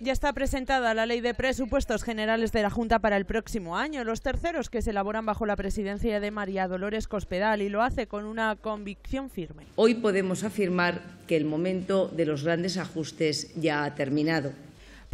Ya está presentada la ley de presupuestos generales de la Junta para el próximo año. Los terceros que se elaboran bajo la presidencia de María Dolores Cospedal y lo hace con una convicción firme. Hoy podemos afirmar que el momento de los grandes ajustes ya ha terminado.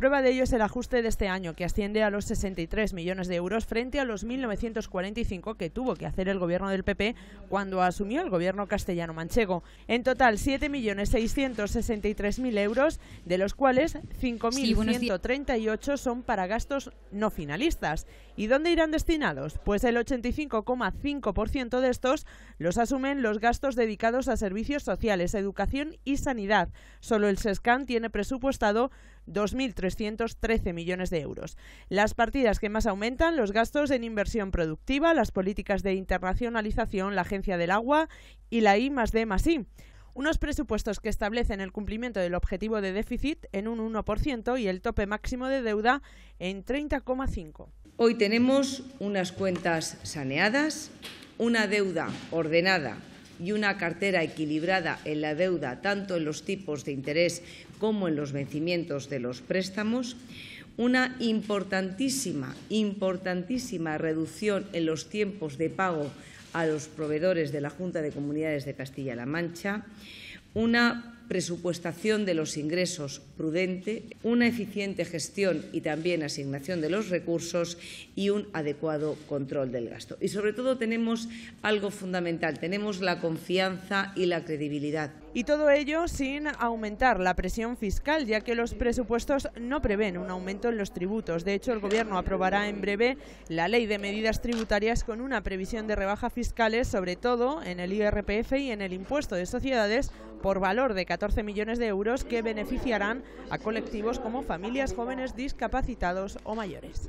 Prueba de ello es el ajuste de este año, que asciende a los 63 millones de euros frente a los 1.945 que tuvo que hacer el gobierno del PP cuando asumió el gobierno castellano-manchego. En total, 7.663.000 euros, de los cuales 5.138 son para gastos no finalistas. ¿Y dónde irán destinados? Pues el 85,5% de estos los asumen los gastos dedicados a servicios sociales, educación y sanidad. Solo el SESCAN tiene presupuestado 2.313 millones de euros. Las partidas que más aumentan, los gastos en inversión productiva, las políticas de internacionalización, la Agencia del Agua y la I más D I. Unos presupuestos que establecen el cumplimiento del objetivo de déficit en un 1% y el tope máximo de deuda en 30,5%. Hoy tenemos unas cuentas saneadas, una deuda ordenada y una cartera equilibrada en la deuda, tanto en los tipos de interés como en los vencimientos de los préstamos, una importantísima, importantísima reducción en los tiempos de pago a los proveedores de la Junta de Comunidades de Castilla-La Mancha, una presupuestación de los ingresos prudente, una eficiente gestión y también asignación de los recursos y un adecuado control del gasto. Y sobre todo tenemos algo fundamental, tenemos la confianza y la credibilidad. Y todo ello sin aumentar la presión fiscal, ya que los presupuestos no prevén un aumento en los tributos. De hecho, el Gobierno aprobará en breve la ley de medidas tributarias con una previsión de rebajas fiscales, sobre todo en el IRPF y en el impuesto de sociedades, por valor de 14 millones de euros que beneficiarán a colectivos como familias, jóvenes, discapacitados o mayores.